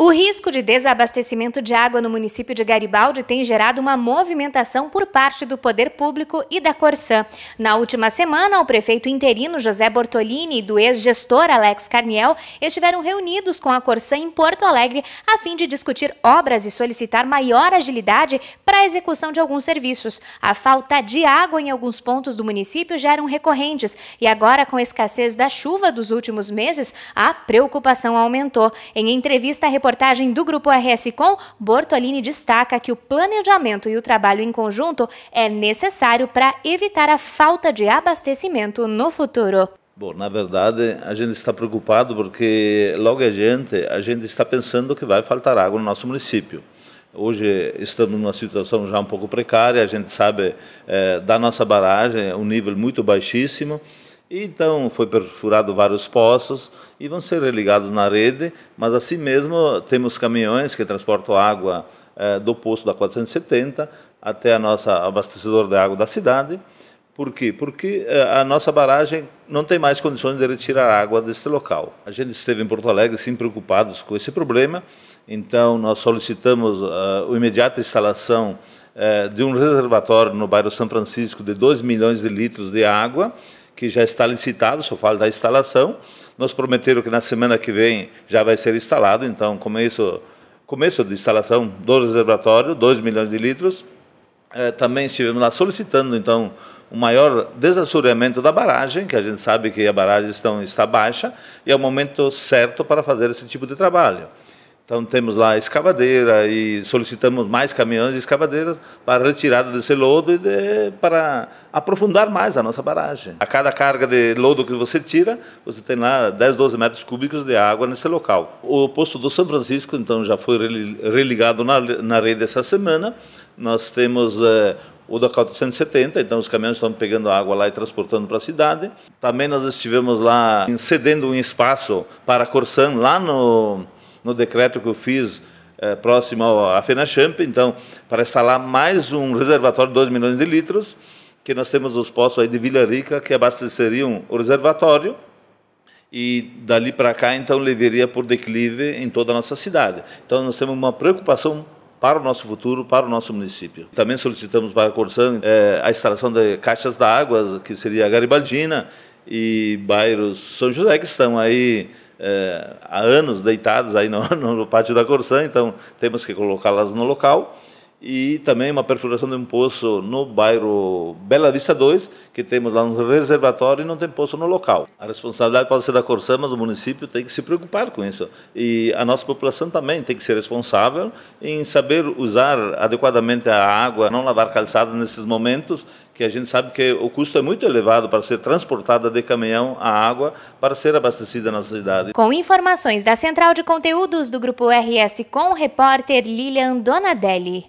O risco de desabastecimento de água no município de Garibaldi tem gerado uma movimentação por parte do poder público e da Corsã. Na última semana, o prefeito interino José Bortolini e do ex-gestor Alex Carniel estiveram reunidos com a Corsã em Porto Alegre a fim de discutir obras e solicitar maior agilidade para a execução de alguns serviços. A falta de água em alguns pontos do município já eram recorrentes e agora, com a escassez da chuva dos últimos meses, a preocupação aumentou. Em entrevista à reportagem do Grupo RS Com, Bortolini destaca que o planejamento e o trabalho em conjunto é necessário para evitar a falta de abastecimento no futuro. Bom, na verdade, a gente está preocupado porque logo gente, a gente está pensando que vai faltar água no nosso município. Hoje estamos numa situação já um pouco precária, a gente sabe é, da nossa barragem, um nível muito baixíssimo. Então foi perfurado vários poços e vão ser religados na rede, mas assim mesmo temos caminhões que transportam água eh, do poço da 470 até a nossa abastecedor de água da cidade. Por quê? Porque eh, a nossa barragem não tem mais condições de retirar água deste local. A gente esteve em Porto Alegre sim preocupados com esse problema, então nós solicitamos a eh, imediata instalação eh, de um reservatório no bairro São Francisco de 2 milhões de litros de água que já está licitado, só falo da instalação. Nós prometeram que na semana que vem já vai ser instalado, então começo, começo de instalação do reservatório, 2 milhões de litros. É, também estivemos lá solicitando, então, o um maior desassoreamento da barragem, que a gente sabe que a barragem está, está baixa, e é o momento certo para fazer esse tipo de trabalho. Então temos lá escavadeira e solicitamos mais caminhões e escavadeiras para retirada desse lodo e de, para aprofundar mais a nossa barragem. A cada carga de lodo que você tira, você tem lá 10, 12 metros cúbicos de água nesse local. O posto do São Francisco, então, já foi religado na, na rede essa semana. Nós temos eh, o da 470, então os caminhões estão pegando água lá e transportando para a cidade. Também nós estivemos lá cedendo um espaço para a Corsan, lá no no decreto que eu fiz eh, próximo à FENACHAMP, então, para instalar mais um reservatório de 2 milhões de litros, que nós temos os poços aí de Vila Rica que abasteceriam o reservatório, e dali para cá, então, levaria por declive em toda a nossa cidade. Então, nós temos uma preocupação para o nosso futuro, para o nosso município. Também solicitamos para a Corsan eh, a instalação de caixas d'água, que seria a Garibaldina, e bairros São José, que estão aí é, há anos deitados aí no, no pátio da Corsã, então temos que colocá-las no local e também uma perfuração de um poço no bairro Bela Vista 2, que temos lá um reservatório e não tem poço no local. A responsabilidade pode ser da Corsã, mas o município tem que se preocupar com isso. E a nossa população também tem que ser responsável em saber usar adequadamente a água, não lavar calçada nesses momentos, que a gente sabe que o custo é muito elevado para ser transportada de caminhão a água para ser abastecida na nossa cidade. Com informações da Central de Conteúdos do Grupo RS com o repórter Lilian Donadelli.